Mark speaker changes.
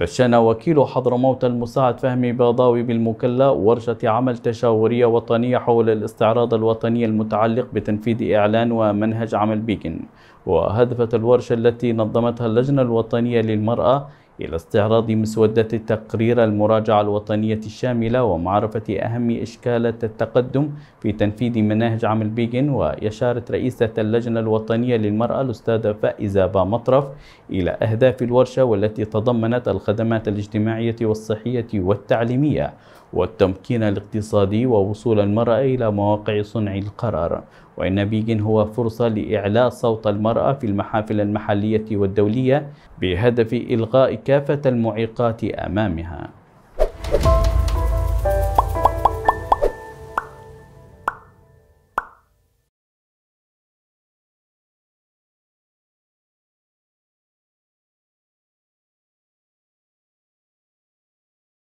Speaker 1: بشن وكيل حضرموت المساعد فهمي بيضاوي بالمكلا ورشة عمل تشاورية وطنية حول الاستعراض الوطني المتعلق بتنفيذ إعلان ومنهج عمل بيكن وهدفت الورشة التي نظمتها اللجنة الوطنية للمرأة إلى استعراض مسودة تقرير المراجعة الوطنية الشاملة ومعرفة أهم إشكالات التقدم في تنفيذ مناهج عمل بيجن وإشارة رئيسة اللجنة الوطنية للمرأة الأستاذة فائزة بامطرف إلى أهداف الورشة والتي تضمنت الخدمات الاجتماعية والصحية والتعليمية والتمكين الاقتصادي ووصول المرأة إلى مواقع صنع القرار وإن بيجن هو فرصة لإعلاء صوت المرأة في المحافل المحلية والدولية بهدف إلغاء كافة المعيقات أمامها